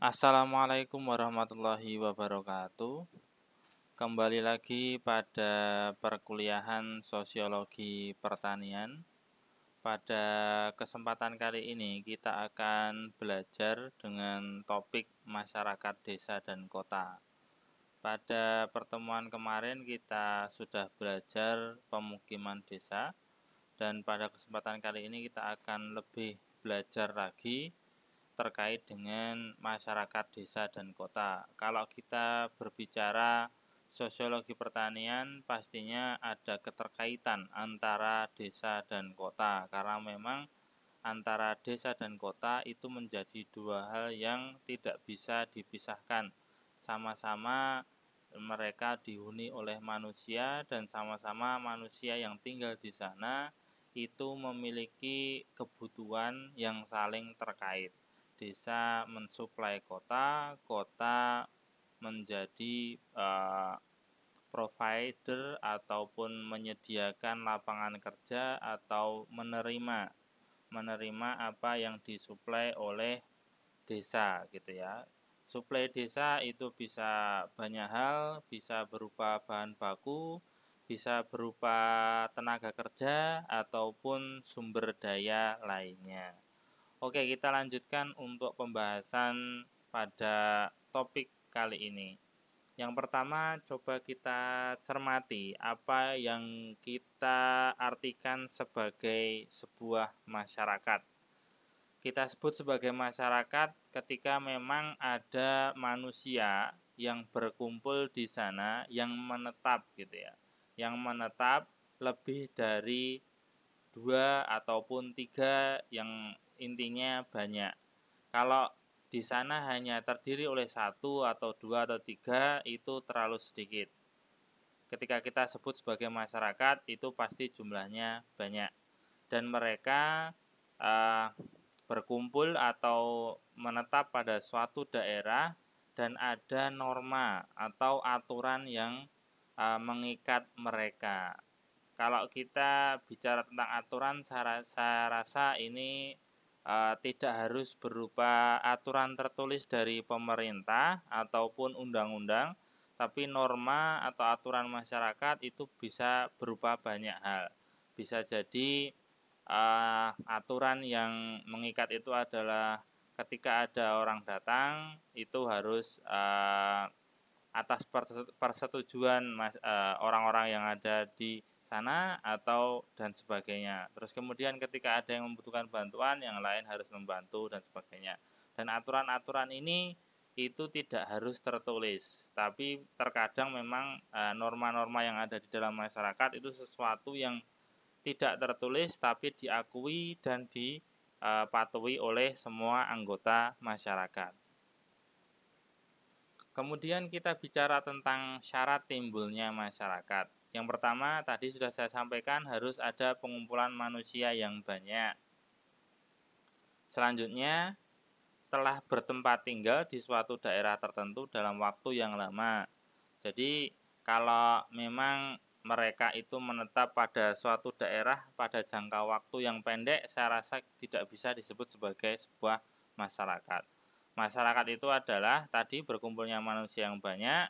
Assalamualaikum warahmatullahi wabarakatuh. Kembali lagi pada perkuliahan Sosiologi Pertanian. Pada kesempatan kali ini kita akan belajar dengan topik masyarakat desa dan kota. Pada pertemuan kemarin kita sudah belajar pemukiman desa dan pada kesempatan kali ini kita akan lebih belajar lagi terkait dengan masyarakat desa dan kota. Kalau kita berbicara sosiologi pertanian, pastinya ada keterkaitan antara desa dan kota, karena memang antara desa dan kota itu menjadi dua hal yang tidak bisa dipisahkan. Sama-sama mereka dihuni oleh manusia, dan sama-sama manusia yang tinggal di sana itu memiliki kebutuhan yang saling terkait desa mensuplai kota, kota menjadi uh, provider ataupun menyediakan lapangan kerja atau menerima menerima apa yang disuplai oleh desa gitu ya. Suplai desa itu bisa banyak hal, bisa berupa bahan baku, bisa berupa tenaga kerja ataupun sumber daya lainnya. Oke, kita lanjutkan untuk pembahasan pada topik kali ini. Yang pertama, coba kita cermati apa yang kita artikan sebagai sebuah masyarakat. Kita sebut sebagai masyarakat ketika memang ada manusia yang berkumpul di sana yang menetap gitu ya. Yang menetap lebih dari dua ataupun tiga yang intinya banyak. Kalau di sana hanya terdiri oleh satu atau dua atau tiga itu terlalu sedikit. Ketika kita sebut sebagai masyarakat itu pasti jumlahnya banyak dan mereka uh, berkumpul atau menetap pada suatu daerah dan ada norma atau aturan yang eh, mengikat mereka kalau kita bicara tentang aturan saya, rasa ini uh, tidak harus berupa aturan tertulis dari pemerintah ataupun undang-undang, tapi norma atau aturan masyarakat itu bisa berupa banyak hal. Bisa jadi uh, aturan yang mengikat itu adalah ketika ada orang datang itu harus uh, atas persetujuan orang orang-orang yang ada di sana atau dan sebagainya. Terus kemudian ketika ada yang membutuhkan bantuan, yang lain harus membantu dan sebagainya. Dan aturan-aturan ini itu tidak harus tertulis, tapi terkadang memang eh, norma-norma yang ada di dalam masyarakat itu sesuatu yang tidak tertulis tapi diakui dan dipatuhi eh, oleh semua anggota masyarakat. Kemudian kita bicara tentang syarat timbulnya masyarakat. Yang pertama tadi sudah saya sampaikan harus ada pengumpulan manusia yang banyak. Selanjutnya telah bertempat tinggal di suatu daerah tertentu dalam waktu yang lama. Jadi kalau memang mereka itu menetap pada suatu daerah pada jangka waktu yang pendek, saya rasa tidak bisa disebut sebagai sebuah masyarakat. Masyarakat itu adalah tadi berkumpulnya manusia yang banyak,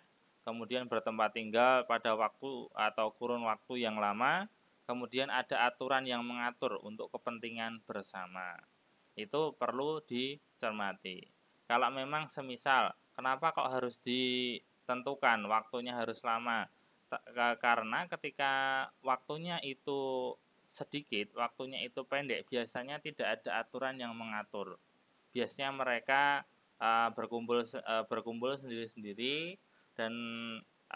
kemudian bertempat tinggal pada waktu atau kurun waktu yang lama, kemudian ada aturan yang mengatur untuk kepentingan bersama. Itu perlu dicermati. Kalau memang semisal, kenapa kok harus ditentukan waktunya harus lama? Karena ketika waktunya itu sedikit, waktunya itu pendek, biasanya tidak ada aturan yang mengatur. Biasanya mereka eh, berkumpul eh, berkumpul sendiri-sendiri, dan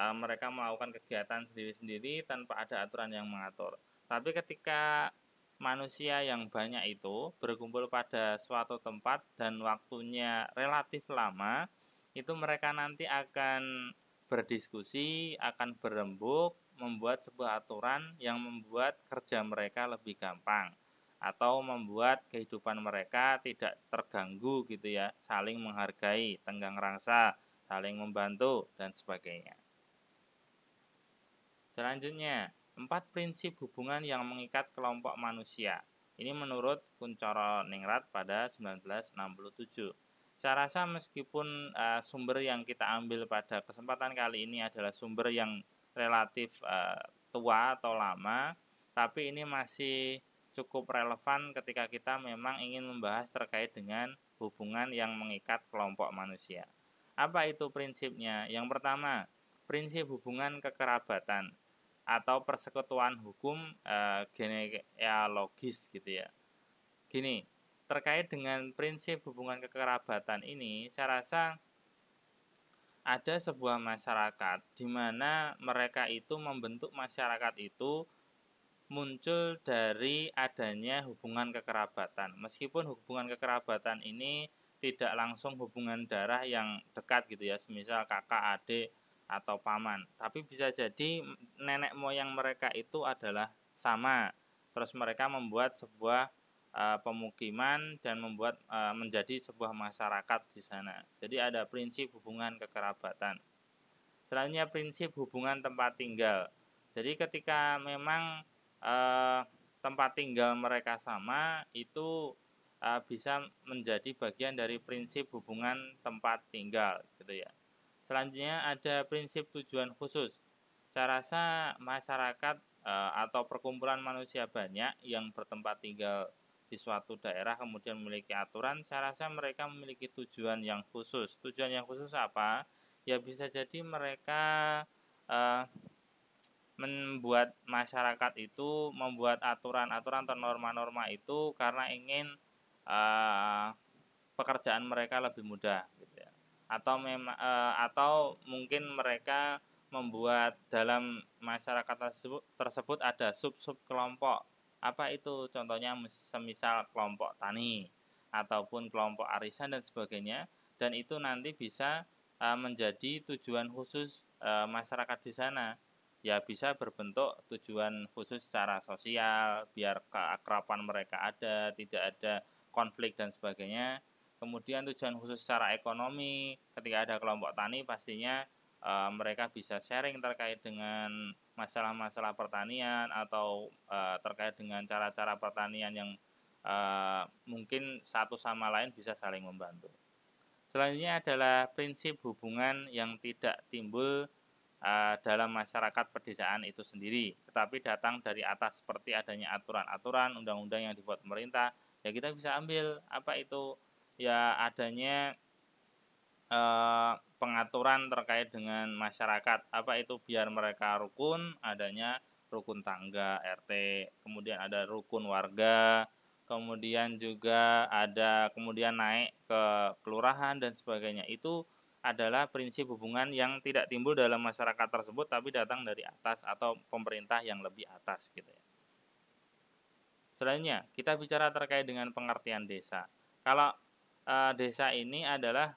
uh, mereka melakukan kegiatan sendiri-sendiri tanpa ada aturan yang mengatur. Tapi ketika manusia yang banyak itu berkumpul pada suatu tempat dan waktunya relatif lama, itu mereka nanti akan berdiskusi, akan berembuk, membuat sebuah aturan yang membuat kerja mereka lebih gampang atau membuat kehidupan mereka tidak terganggu gitu ya, saling menghargai, tenggang rangsa, saling membantu, dan sebagainya. Selanjutnya, empat prinsip hubungan yang mengikat kelompok manusia. Ini menurut Kuncoro Ningrat pada 1967. Saya rasa meskipun uh, sumber yang kita ambil pada kesempatan kali ini adalah sumber yang relatif uh, tua atau lama, tapi ini masih cukup relevan ketika kita memang ingin membahas terkait dengan hubungan yang mengikat kelompok manusia. Apa itu prinsipnya? Yang pertama, prinsip hubungan kekerabatan atau persekutuan hukum e, genealogis gitu ya. Gini, terkait dengan prinsip hubungan kekerabatan ini, saya rasa ada sebuah masyarakat di mana mereka itu membentuk masyarakat itu muncul dari adanya hubungan kekerabatan. Meskipun hubungan kekerabatan ini tidak langsung hubungan darah yang dekat gitu ya, semisal kakak, adik atau paman. Tapi bisa jadi nenek moyang mereka itu adalah sama. Terus mereka membuat sebuah uh, pemukiman dan membuat uh, menjadi sebuah masyarakat di sana. Jadi ada prinsip hubungan kekerabatan. Selanjutnya prinsip hubungan tempat tinggal. Jadi ketika memang eh, tempat tinggal mereka sama itu uh, bisa menjadi bagian dari prinsip hubungan tempat tinggal gitu ya. Selanjutnya ada prinsip tujuan khusus. Saya rasa masyarakat uh, atau perkumpulan manusia banyak yang bertempat tinggal di suatu daerah kemudian memiliki aturan, saya rasa mereka memiliki tujuan yang khusus. Tujuan yang khusus apa? Ya bisa jadi mereka uh, membuat masyarakat itu membuat aturan-aturan atau norma-norma itu karena ingin Eh, pekerjaan mereka lebih mudah gitu ya. atau memang uh, atau mungkin mereka membuat dalam masyarakat tersebut, tersebut ada sub-sub kelompok apa itu contohnya semisal kelompok tani ataupun kelompok arisan dan sebagainya dan itu nanti bisa uh, menjadi tujuan khusus uh, masyarakat di sana ya bisa berbentuk tujuan khusus secara sosial biar keakrapan mereka ada tidak ada konflik dan sebagainya. Kemudian tujuan khusus secara ekonomi, ketika ada kelompok tani pastinya e, mereka bisa sharing terkait dengan masalah-masalah pertanian atau e, terkait dengan cara-cara pertanian yang e, mungkin satu sama lain bisa saling membantu. Selanjutnya adalah prinsip hubungan yang tidak timbul e, dalam masyarakat pedesaan itu sendiri, tetapi datang dari atas seperti adanya aturan-aturan, undang-undang yang dibuat pemerintah, ya kita bisa ambil apa itu ya adanya eh, pengaturan terkait dengan masyarakat apa itu biar mereka rukun adanya rukun tangga RT kemudian ada rukun warga kemudian juga ada kemudian naik ke kelurahan dan sebagainya itu adalah prinsip hubungan yang tidak timbul dalam masyarakat tersebut tapi datang dari atas atau pemerintah yang lebih atas gitu ya Selanjutnya, kita bicara terkait dengan pengertian desa. Kalau e, desa ini adalah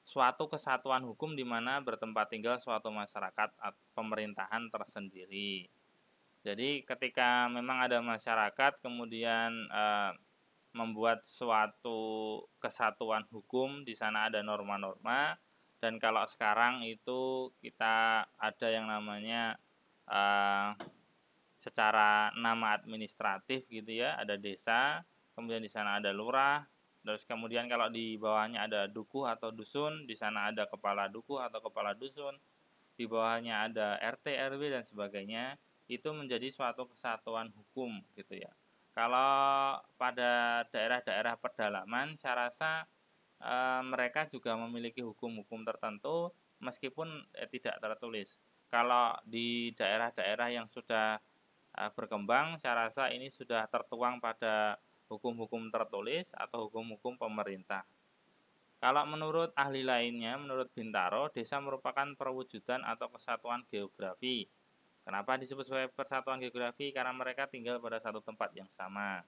suatu kesatuan hukum di mana bertempat tinggal suatu masyarakat atau pemerintahan tersendiri. Jadi ketika memang ada masyarakat kemudian e, membuat suatu kesatuan hukum di sana ada norma-norma dan kalau sekarang itu kita ada yang namanya e, secara nama administratif gitu ya ada desa kemudian di sana ada lurah terus kemudian kalau di bawahnya ada dukuh atau dusun di sana ada kepala dukuh atau kepala dusun di bawahnya ada RT RW dan sebagainya itu menjadi suatu kesatuan hukum gitu ya kalau pada daerah-daerah pedalaman saya rasa e, mereka juga memiliki hukum-hukum tertentu meskipun eh, tidak tertulis kalau di daerah-daerah yang sudah Eh, berkembang, saya rasa ini sudah tertuang pada hukum-hukum tertulis atau hukum-hukum pemerintah. Kalau menurut ahli lainnya, menurut Bintaro, desa merupakan perwujudan atau kesatuan geografi. Kenapa disebut sebagai persatuan geografi? Karena mereka tinggal pada satu tempat yang sama.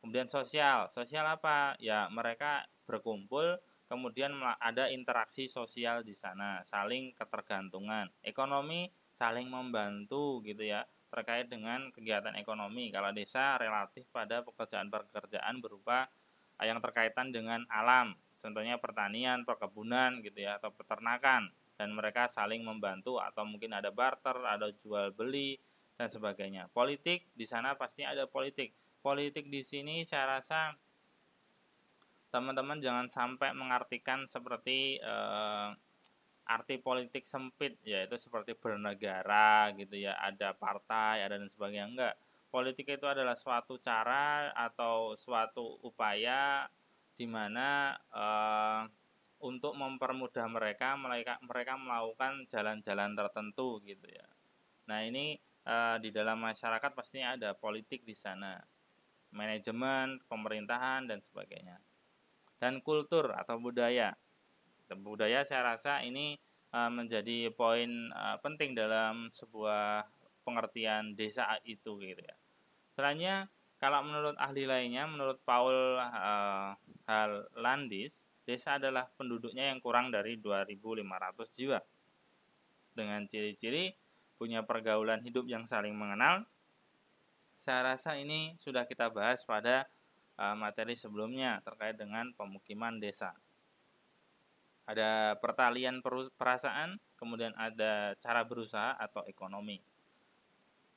Kemudian sosial. Sosial apa? Ya, mereka berkumpul, kemudian ada interaksi sosial di sana, saling ketergantungan. Ekonomi saling membantu gitu ya terkait dengan kegiatan ekonomi. Kalau desa relatif pada pekerjaan-pekerjaan berupa eh, yang terkaitan dengan alam, contohnya pertanian, perkebunan gitu ya atau peternakan dan mereka saling membantu atau mungkin ada barter, ada jual beli dan sebagainya. Politik di sana pasti ada politik. Politik di sini saya rasa teman-teman jangan sampai mengartikan seperti eh, arti politik sempit yaitu seperti bernegara gitu ya ada partai ada dan sebagainya enggak politik itu adalah suatu cara atau suatu upaya di mana eh, untuk mempermudah mereka mereka mereka melakukan jalan-jalan tertentu gitu ya nah ini eh, di dalam masyarakat pastinya ada politik di sana manajemen pemerintahan dan sebagainya dan kultur atau budaya Gitu. budaya saya rasa ini eh, menjadi poin eh, penting dalam sebuah pengertian desa itu gitu ya. Selanjutnya kalau menurut ahli lainnya, menurut Paul uh, eh, Landis, desa adalah penduduknya yang kurang dari 2.500 jiwa. Dengan ciri-ciri punya pergaulan hidup yang saling mengenal, saya rasa ini sudah kita bahas pada materi sebelumnya terkait dengan pemukiman desa. Ada pertalian perasaan, kemudian ada cara berusaha atau ekonomi.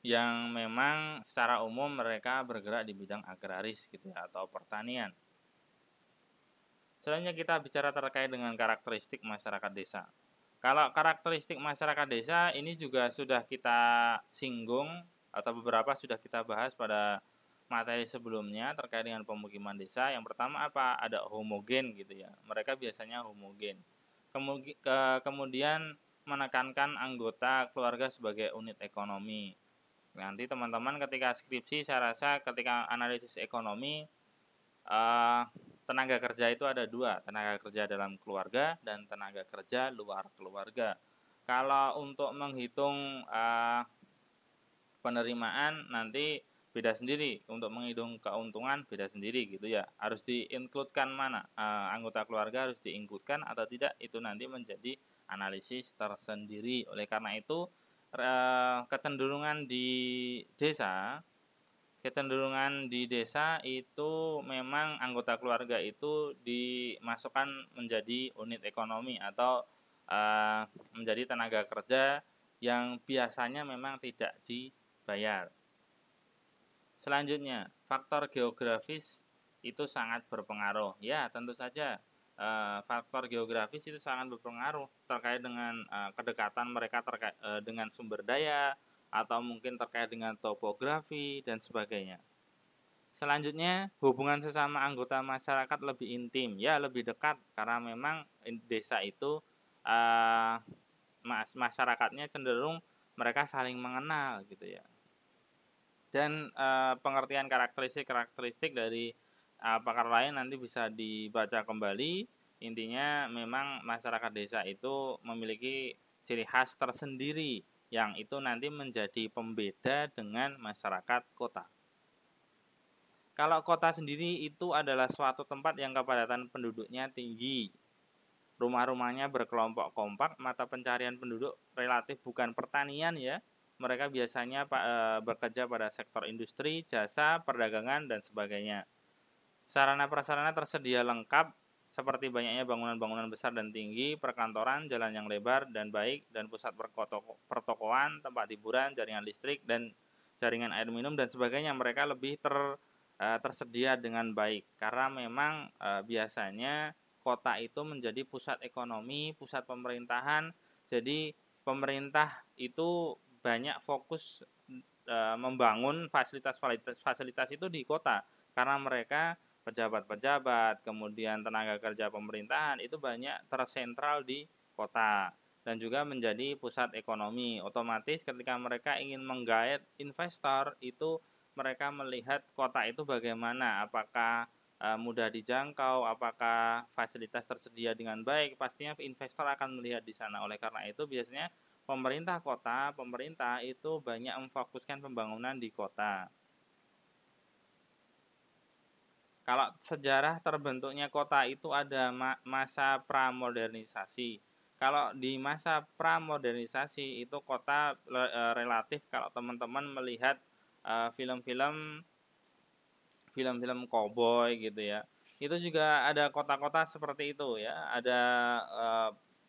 Yang memang secara umum mereka bergerak di bidang agraris gitu ya atau pertanian. Selanjutnya kita bicara terkait dengan karakteristik masyarakat desa. Kalau karakteristik masyarakat desa ini juga sudah kita singgung atau beberapa sudah kita bahas pada materi sebelumnya terkait dengan pemukiman desa. Yang pertama apa? Ada homogen gitu ya. Mereka biasanya homogen. kemudian menekankan anggota keluarga sebagai unit ekonomi. Nanti teman-teman ketika skripsi saya rasa ketika analisis ekonomi eh, tenaga kerja itu ada dua, tenaga kerja dalam keluarga dan tenaga kerja luar keluarga. Kalau untuk menghitung eh, penerimaan nanti beda sendiri untuk menghitung keuntungan beda sendiri gitu ya harus diinkludkan mana e, anggota keluarga harus diinkludkan atau tidak itu nanti menjadi analisis tersendiri oleh karena itu e, kecenderungan di desa kecenderungan di desa itu memang anggota keluarga itu dimasukkan menjadi unit ekonomi atau e, menjadi tenaga kerja yang biasanya memang tidak dibayar Selanjutnya, faktor geografis itu sangat berpengaruh. Ya, tentu saja e, faktor geografis itu sangat berpengaruh terkait dengan e, kedekatan mereka terkait e, eh, dengan sumber daya atau mungkin terkait dengan topografi dan sebagainya. Selanjutnya, hubungan sesama anggota masyarakat lebih intim, ya lebih dekat karena memang desa itu mas masyarakatnya cenderung mereka saling mengenal gitu ya dan uh, pengertian karakteristik-karakteristik dari uh, pakar lain nanti bisa dibaca kembali. Intinya memang masyarakat desa itu memiliki ciri khas tersendiri yang itu nanti menjadi pembeda dengan masyarakat kota. Kalau kota sendiri itu adalah suatu tempat yang kepadatan penduduknya tinggi. Rumah-rumahnya berkelompok kompak, mata pencarian penduduk relatif bukan pertanian ya, mereka biasanya eh, bekerja pada sektor industri, jasa, perdagangan, dan sebagainya. Sarana prasarana tersedia lengkap seperti banyaknya bangunan-bangunan besar dan tinggi, perkantoran, jalan yang lebar dan baik, dan pusat pertokoan, tempat hiburan, jaringan listrik, dan jaringan air minum, dan sebagainya. Mereka lebih ter, eh, tersedia dengan baik karena memang eh, biasanya kota itu menjadi pusat ekonomi, pusat pemerintahan. Jadi pemerintah itu banyak fokus uh, membangun fasilitas-fasilitas fasilitas itu di kota karena mereka pejabat-pejabat, kemudian tenaga kerja pemerintahan itu banyak tersentral di kota dan juga menjadi pusat ekonomi. Otomatis ketika mereka ingin menggait investor itu mereka melihat kota itu bagaimana, apakah eh, mudah dijangkau, apakah fasilitas tersedia dengan baik, pastinya investor akan melihat di sana. Oleh karena itu biasanya pemerintah kota, pemerintah itu banyak memfokuskan pembangunan di kota. Kalau sejarah terbentuknya kota itu ada masa pramodernisasi. Kalau di masa pramodernisasi itu kota e, relatif kalau teman-teman melihat e, film-film film-film koboi gitu ya. Itu juga ada kota-kota seperti itu ya, ada e,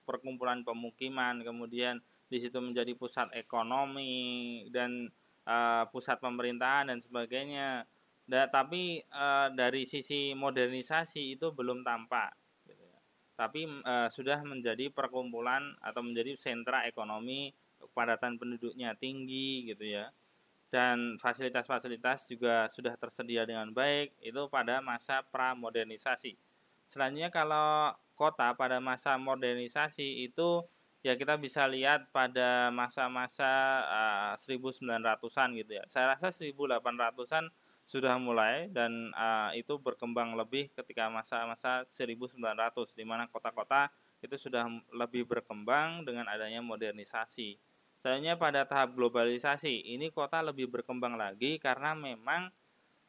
perkumpulan pemukiman, kemudian di situ menjadi pusat ekonomi dan uh, pusat pemerintahan dan sebagainya. Da, tapi uh, dari sisi modernisasi itu belum tampak, gitu ya. tapi uh, sudah menjadi perkumpulan atau menjadi sentra ekonomi kepadatan penduduknya tinggi gitu ya dan fasilitas-fasilitas juga sudah tersedia dengan baik itu pada masa pramodernisasi. Selanjutnya kalau kota pada masa modernisasi itu ya kita bisa lihat pada masa-masa uh, eh, 1900-an gitu ya. Saya rasa 1800-an sudah mulai dan uh, itu berkembang lebih ketika masa-masa 1900 di mana kota-kota itu sudah lebih berkembang dengan adanya modernisasi. Selanjutnya pada tahap globalisasi, ini kota lebih berkembang lagi karena memang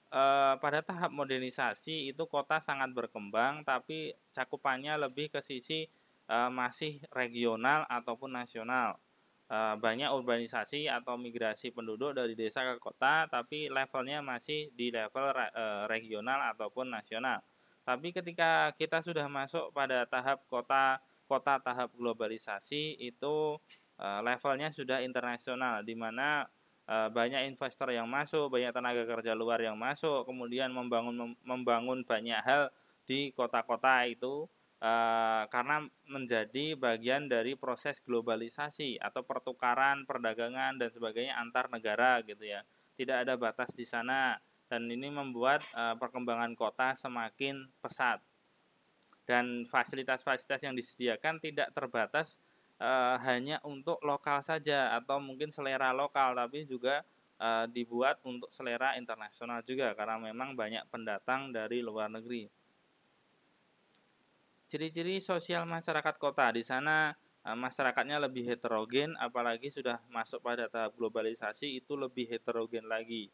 e, pada tahap modernisasi itu kota sangat berkembang tapi cakupannya lebih ke sisi Eh, masih regional ataupun nasional. Eh, banyak urbanisasi atau migrasi penduduk dari desa ke kota, tapi levelnya masih di level eh, regional ataupun nasional. Tapi ketika kita sudah masuk pada tahap kota kota tahap globalisasi itu levelnya sudah internasional di mana banyak investor yang masuk, banyak tenaga kerja luar yang masuk, kemudian membangun membangun banyak hal di kota-kota itu uh, karena menjadi bagian dari proses globalisasi atau pertukaran perdagangan dan sebagainya antar negara gitu ya tidak ada batas di sana dan ini membuat uh, perkembangan kota semakin pesat dan fasilitas-fasilitas yang disediakan tidak terbatas uh, hanya untuk lokal saja atau mungkin selera lokal tapi juga uh, dibuat untuk selera internasional juga karena memang banyak pendatang dari luar negeri Ciri-ciri sosial masyarakat kota di sana eh, masyarakatnya lebih heterogen, apalagi sudah masuk pada tahap globalisasi itu lebih heterogen lagi.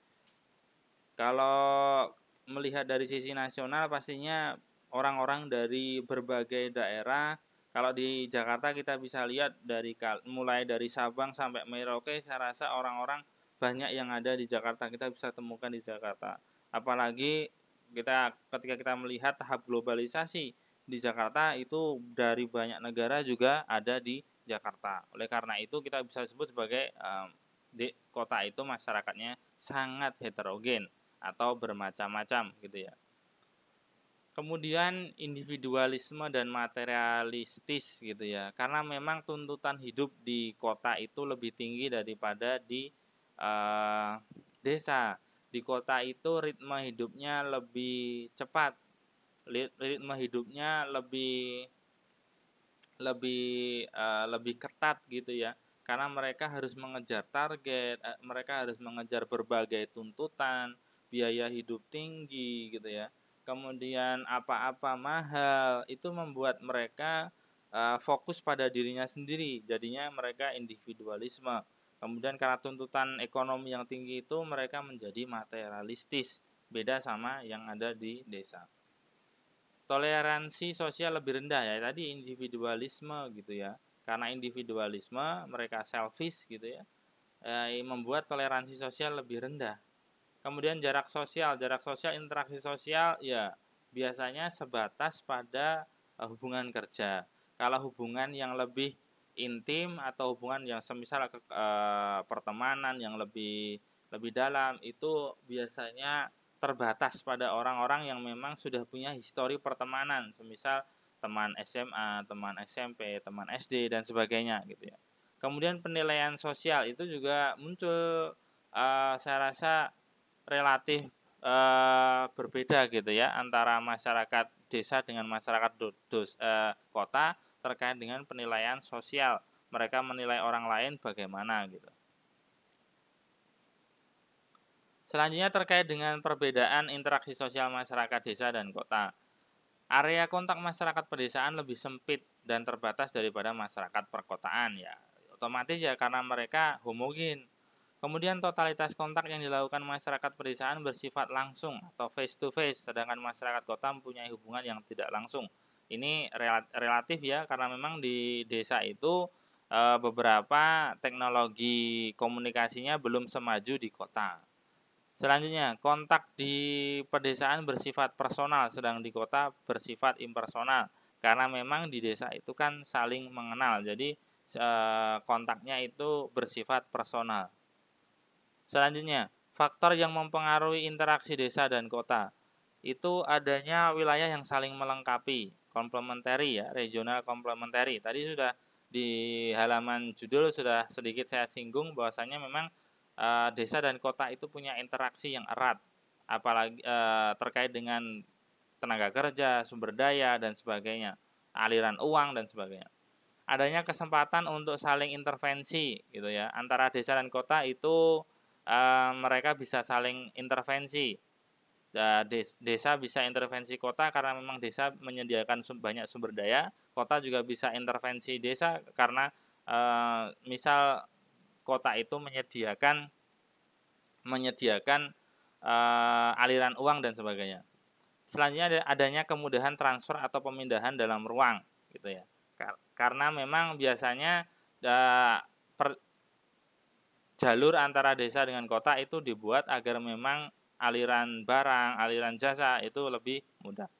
Kalau melihat dari sisi nasional, pastinya orang-orang dari berbagai daerah. Kalau di Jakarta kita bisa lihat dari mulai dari Sabang sampai Merauke, saya rasa orang-orang banyak yang ada di Jakarta kita bisa temukan di Jakarta. Apalagi kita ketika kita melihat tahap globalisasi, di Jakarta itu dari banyak negara juga ada di Jakarta. Oleh karena itu kita bisa sebut sebagai um, di kota itu masyarakatnya sangat heterogen atau bermacam-macam gitu ya. Kemudian individualisme dan materialistis gitu ya. Karena memang tuntutan hidup di kota itu lebih tinggi daripada di uh, desa. Di kota itu ritme hidupnya lebih cepat ritme hidupnya lebih lebih uh, lebih ketat gitu ya karena mereka harus mengejar target eh, mereka harus mengejar berbagai tuntutan biaya hidup tinggi gitu ya kemudian apa-apa mahal itu membuat mereka uh, fokus pada dirinya sendiri jadinya mereka individualisme kemudian karena tuntutan ekonomi yang tinggi itu mereka menjadi materialistis beda sama yang ada di desa toleransi sosial lebih rendah ya tadi individualisme gitu ya karena individualisme mereka selfish gitu ya eh, membuat toleransi sosial lebih rendah kemudian jarak sosial jarak sosial interaksi sosial ya biasanya sebatas pada eh, hubungan kerja kalau hubungan yang lebih intim atau hubungan yang semisal ke, e, pertemanan yang lebih lebih dalam itu biasanya terbatas pada orang-orang yang memang sudah punya histori pertemanan, semisal teman SMA, teman SMP, teman SD dan sebagainya gitu ya. Kemudian penilaian sosial itu juga muncul uh, saya rasa relatif uh, berbeda gitu ya antara masyarakat desa dengan masyarakat do, dos, uh, kota terkait dengan penilaian sosial. Mereka menilai orang lain bagaimana gitu. Selanjutnya terkait dengan perbedaan interaksi sosial masyarakat desa dan kota. Area kontak masyarakat pedesaan lebih sempit dan terbatas daripada masyarakat perkotaan ya. Otomatis ya karena mereka homogen. Kemudian totalitas kontak yang dilakukan masyarakat pedesaan bersifat langsung atau face to face, sedangkan masyarakat kota mempunyai hubungan yang tidak langsung. Ini relatif ya karena memang di desa itu eh, beberapa teknologi komunikasinya belum semaju di kota. Selanjutnya, kontak di pedesaan bersifat personal, sedang di kota bersifat impersonal. Karena memang di desa itu kan saling mengenal, jadi eh, kontaknya itu bersifat personal. Selanjutnya, faktor yang mempengaruhi interaksi desa dan kota itu adanya wilayah yang saling melengkapi, komplementari ya, regional komplementari. Tadi sudah di halaman judul sudah sedikit saya singgung bahwasanya memang uh, desa dan kota itu punya interaksi yang erat, apalagi uh, terkait dengan tenaga kerja, sumber daya dan sebagainya, aliran uang dan sebagainya. Adanya kesempatan untuk saling intervensi gitu ya antara desa dan kota itu uh, mereka bisa saling intervensi. desa bisa intervensi kota karena memang desa menyediakan banyak sumber daya, kota juga bisa intervensi desa karena misal kota itu menyediakan menyediakan uh, aliran uang dan sebagainya. Selanjutnya adanya kemudahan transfer atau pemindahan dalam ruang gitu ya. Karena memang biasanya uh, per, jalur antara desa dengan kota itu dibuat agar memang aliran barang, aliran jasa itu lebih mudah.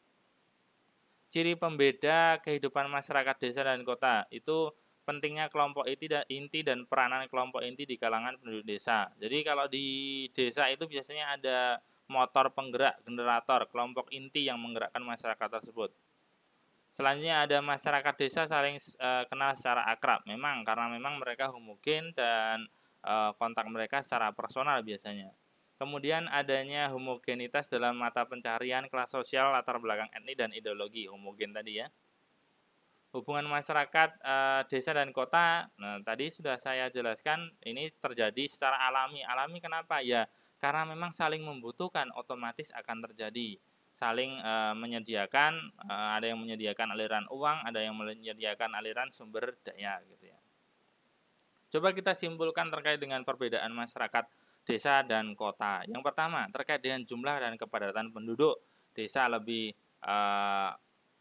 Ciri pembeda kehidupan masyarakat desa dan kota itu pentingnya kelompok inti dan inti dan peranan kelompok inti di kalangan penduduk desa. Jadi kalau di desa itu biasanya ada motor penggerak generator kelompok inti yang menggerakkan masyarakat tersebut. Selanjutnya ada masyarakat desa saling e, kenal secara akrab. Memang karena memang mereka homogen dan e, kontak mereka secara personal biasanya. Kemudian adanya homogenitas dalam mata pencarian kelas sosial, latar belakang etnik dan ideologi homogen tadi ya hubungan masyarakat e, desa dan kota. Nah, tadi sudah saya jelaskan ini terjadi secara alami. Alami kenapa? Ya, karena memang saling membutuhkan otomatis akan terjadi. Saling e, menyediakan e, ada yang menyediakan aliran uang, ada yang menyediakan aliran sumber daya gitu ya. Coba kita simpulkan terkait dengan perbedaan masyarakat desa dan kota. Yang pertama, terkait dengan jumlah dan kepadatan penduduk. Desa lebih uh,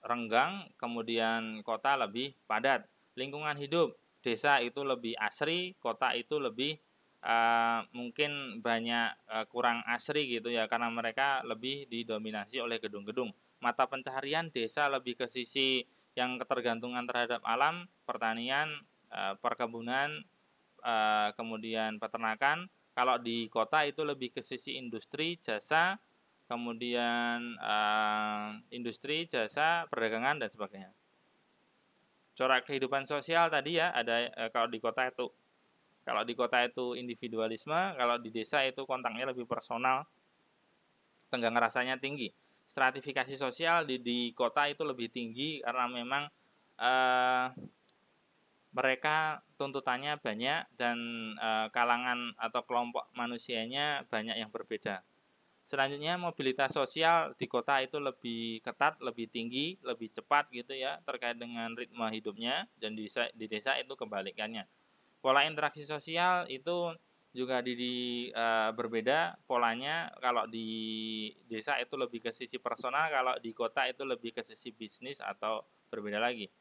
renggang, kemudian kota lebih padat. Lingkungan hidup desa itu lebih asri, kota itu lebih uh, mungkin banyak uh, kurang asri gitu ya karena mereka lebih didominasi oleh gedung-gedung. Mata pencaharian desa lebih ke sisi yang ketergantungan terhadap alam, pertanian, uh, perkebunan, uh, kemudian peternakan. Kalau di kota itu lebih ke sisi industri, jasa, kemudian uh, industri, jasa, perdagangan dan sebagainya. Corak kehidupan sosial tadi ya ada uh, kalau di kota itu kalau di kota itu individualisme, kalau di desa itu kontaknya lebih personal, tenggang rasanya tinggi. Stratifikasi sosial di, di kota itu lebih tinggi karena memang uh, mereka tuntutannya banyak dan uh, kalangan atau kelompok manusianya banyak yang berbeda Selanjutnya mobilitas sosial di kota itu lebih ketat, lebih tinggi, lebih cepat gitu ya terkait dengan ritme hidupnya dan di desa, di desa itu kebalikannya. Pola interaksi sosial itu juga di, di uh, berbeda polanya kalau di desa itu lebih ke sisi personal, kalau di kota itu lebih ke sisi bisnis atau berbeda lagi.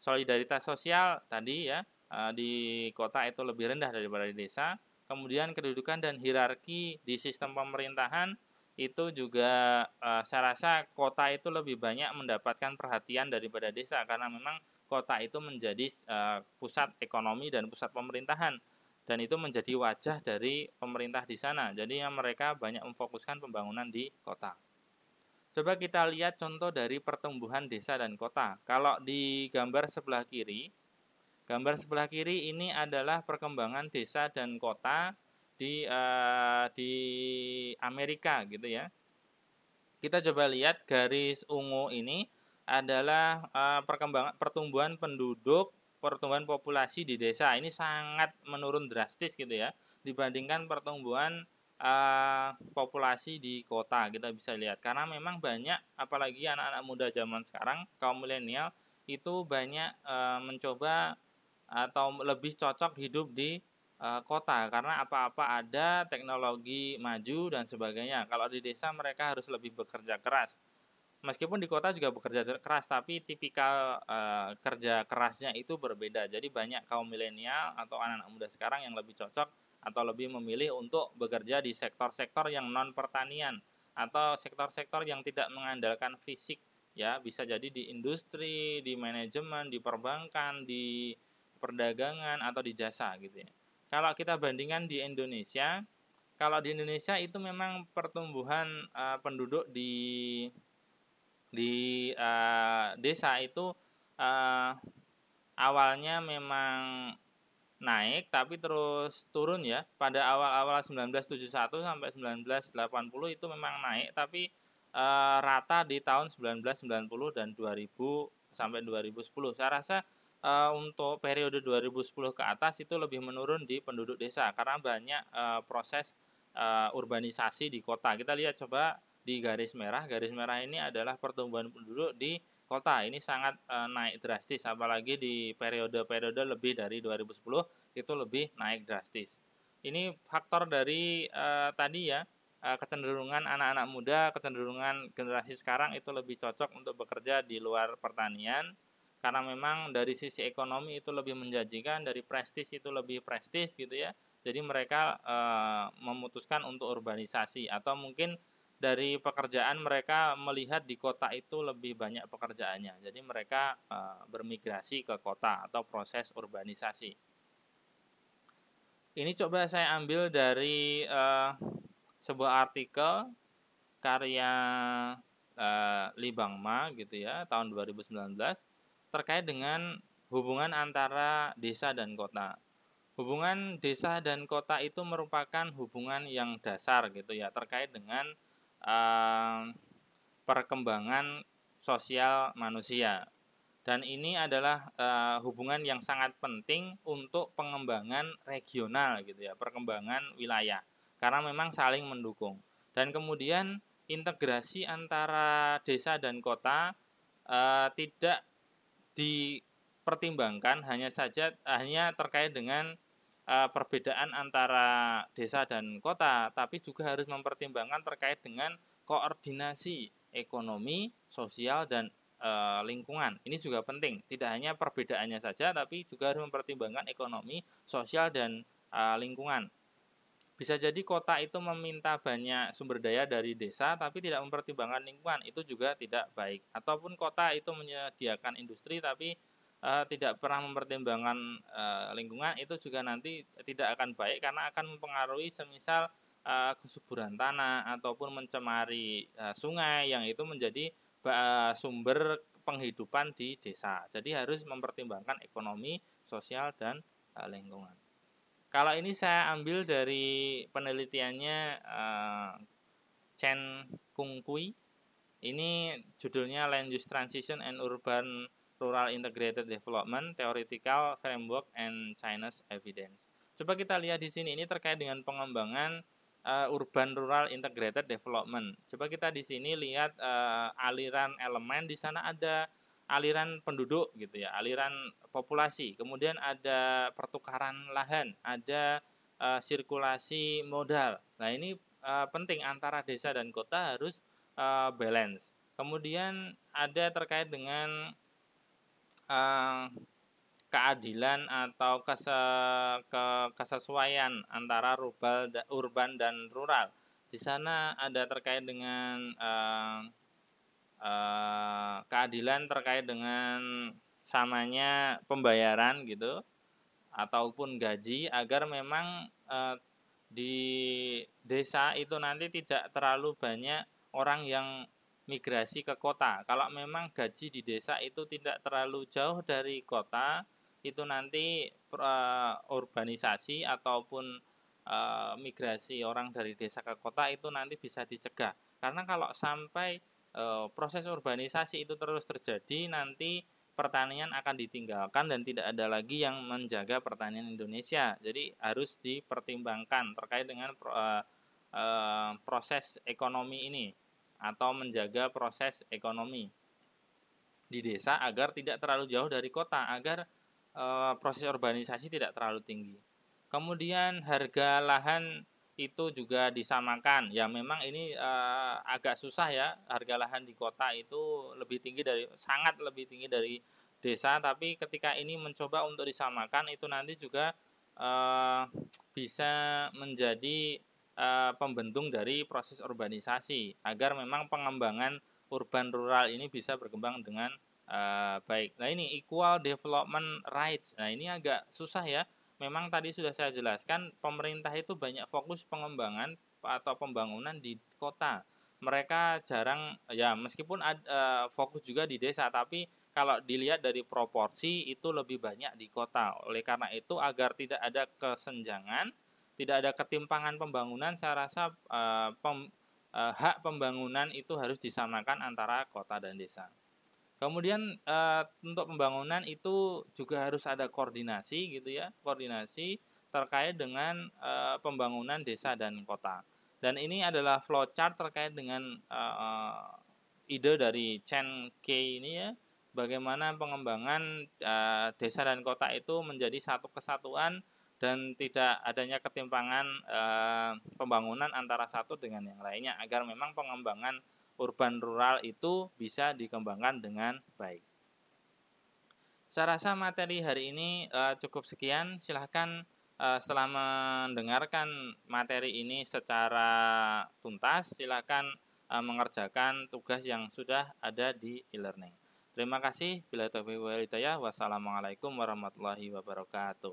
Solidaritas sosial tadi ya uh, di kota itu lebih rendah daripada di desa. Kemudian kedudukan dan hierarki di sistem pemerintahan itu juga uh, saya rasa kota itu lebih banyak mendapatkan perhatian daripada desa karena memang kota itu menjadi uh, pusat ekonomi dan pusat pemerintahan dan itu menjadi wajah dari pemerintah di sana. Jadi yang mereka banyak memfokuskan pembangunan di kota. Coba kita lihat contoh dari pertumbuhan desa dan kota. Kalau di gambar sebelah kiri, gambar sebelah kiri ini adalah perkembangan desa dan kota di uh, di Amerika gitu ya. Kita coba lihat garis ungu ini adalah uh, perkembangan pertumbuhan penduduk, pertumbuhan populasi di desa. Ini sangat menurun drastis gitu ya dibandingkan pertumbuhan uh, populasi di kota. Kita bisa lihat karena memang banyak apalagi anak-anak muda zaman sekarang kaum milenial itu banyak uh, mencoba atau lebih cocok hidup di Eh, kota karena apa-apa ada teknologi maju dan sebagainya. Kalau di desa mereka harus lebih bekerja keras. Meskipun di kota juga bekerja keras, tapi tipikal uh, kerja kerasnya itu berbeda. Jadi banyak kaum milenial atau anak-anak muda sekarang yang lebih cocok atau lebih memilih untuk bekerja di sektor-sektor yang non pertanian atau sektor-sektor yang tidak mengandalkan fisik ya bisa jadi di industri, di manajemen, di perbankan, di perdagangan atau di jasa gitu ya. Kalau kita bandingkan di Indonesia, kalau di Indonesia itu memang pertumbuhan uh, penduduk di di uh, desa itu uh, awalnya memang naik tapi terus turun ya. Pada awal-awal 1971 sampai 1980 itu memang naik tapi uh, rata di tahun 1990 dan 2000 sampai 2010. Saya rasa uh, untuk periode 2010 ke atas itu lebih menurun di penduduk desa karena banyak uh, proses uh, urbanisasi di kota. Kita lihat coba di garis merah. Garis merah ini adalah pertumbuhan penduduk di kota. Ini sangat uh, naik drastis apalagi di periode-periode lebih dari 2010 itu lebih naik drastis. Ini faktor dari uh, tadi ya kecenderungan anak-anak muda, kecenderungan generasi sekarang itu lebih cocok untuk bekerja di luar pertanian karena memang dari sisi ekonomi itu lebih menjanjikan dari prestis itu lebih prestis gitu ya jadi mereka e, memutuskan untuk urbanisasi atau mungkin dari pekerjaan mereka melihat di kota itu lebih banyak pekerjaannya jadi mereka e, bermigrasi ke kota atau proses urbanisasi ini coba saya ambil dari e, sebuah artikel karya e, Libangma gitu ya tahun 2019 terkait dengan hubungan antara desa dan kota. Hubungan desa dan kota itu merupakan hubungan yang dasar gitu ya terkait dengan uh, perkembangan sosial manusia. Dan ini adalah uh, hubungan yang sangat penting untuk pengembangan regional gitu ya, perkembangan wilayah. Karena memang saling mendukung. Dan kemudian integrasi antara desa dan kota uh, tidak dipertimbangkan hanya saja hanya terkait dengan uh, perbedaan antara desa dan kota, tapi juga harus mempertimbangkan terkait dengan koordinasi ekonomi, sosial dan e, lingkungan. Ini juga penting. Tidak hanya perbedaannya saja, tapi juga harus mempertimbangkan ekonomi, sosial dan e, lingkungan. Bisa jadi kota itu meminta banyak sumber daya dari desa tapi tidak mempertimbangkan lingkungan, itu juga tidak baik. Ataupun kota itu menyediakan industri tapi uh, tidak pernah mempertimbangkan uh, lingkungan, itu juga nanti tidak akan baik karena akan mempengaruhi semisal uh, kesuburan tanah ataupun mencemari uh, sungai yang itu menjadi uh, sumber penghidupan di desa. Jadi harus mempertimbangkan ekonomi, sosial dan uh, lingkungan. Kalau ini saya ambil dari penelitiannya uh, Chen Kui. Ini judulnya Land Use Transition and Urban Rural Integrated Development Theoretical Framework and China's Evidence. Coba kita lihat di sini ini terkait dengan pengembangan uh, urban rural integrated development. Coba kita di sini lihat uh, aliran elemen di sana ada aliran penduduk gitu ya, aliran populasi. Kemudian ada pertukaran lahan, ada uh, sirkulasi modal. Nah, ini uh, penting antara desa dan kota harus uh, balance. Kemudian ada terkait dengan uh, keadilan atau kese, ke, kesesuaian antara rubal, urban dan rural. Di sana ada terkait dengan uh, Eh, keadilan terkait dengan samanya pembayaran gitu ataupun gaji agar memang eh, di desa itu nanti tidak terlalu banyak orang yang migrasi ke kota. Kalau memang gaji di desa itu tidak terlalu jauh dari kota, itu nanti uh, urbanisasi ataupun uh, migrasi orang dari desa ke kota itu nanti bisa dicegah. Karena kalau sampai e, proses urbanisasi itu terus terjadi nanti pertanian akan ditinggalkan dan tidak ada lagi yang menjaga pertanian Indonesia. Jadi harus dipertimbangkan terkait dengan e, e, proses ekonomi ini atau menjaga proses ekonomi di desa agar tidak terlalu jauh dari kota agar e, proses urbanisasi tidak terlalu tinggi. Kemudian harga lahan itu juga disamakan. Ya memang ini uh, agak susah ya harga lahan di kota itu lebih tinggi dari sangat lebih tinggi dari desa. Tapi ketika ini mencoba untuk disamakan itu nanti juga uh, bisa menjadi uh, pembentung dari proses urbanisasi agar memang pengembangan urban rural ini bisa berkembang dengan uh, baik. Nah ini equal development rights. Nah ini agak susah ya memang tadi sudah saya jelaskan pemerintah itu banyak fokus pengembangan atau pembangunan di kota. Mereka jarang ya meskipun ad, e, fokus juga di desa tapi kalau dilihat dari proporsi itu lebih banyak di kota. Oleh karena itu agar tidak ada kesenjangan, tidak ada ketimpangan pembangunan, saya rasa e, pem, eh, hak pembangunan itu harus disamakan antara kota dan desa. Kemudian uh, untuk pembangunan itu juga harus ada koordinasi gitu ya, koordinasi terkait dengan uh, pembangunan desa dan kota. Dan ini adalah flowchart terkait dengan uh, ide dari Chen K ini ya, bagaimana pengembangan uh, desa dan kota itu menjadi satu kesatuan dan tidak adanya ketimpangan uh, pembangunan antara satu dengan yang lainnya agar memang pengembangan urban rural itu bisa dikembangkan dengan baik. Saya rasa materi hari ini uh, cukup sekian. Silahkan uh, setelah mendengarkan materi ini secara tuntas, silahkan uh, mengerjakan tugas yang sudah ada di e-learning. Terima kasih. Bila taufiq wa Wassalamualaikum warahmatullahi wabarakatuh.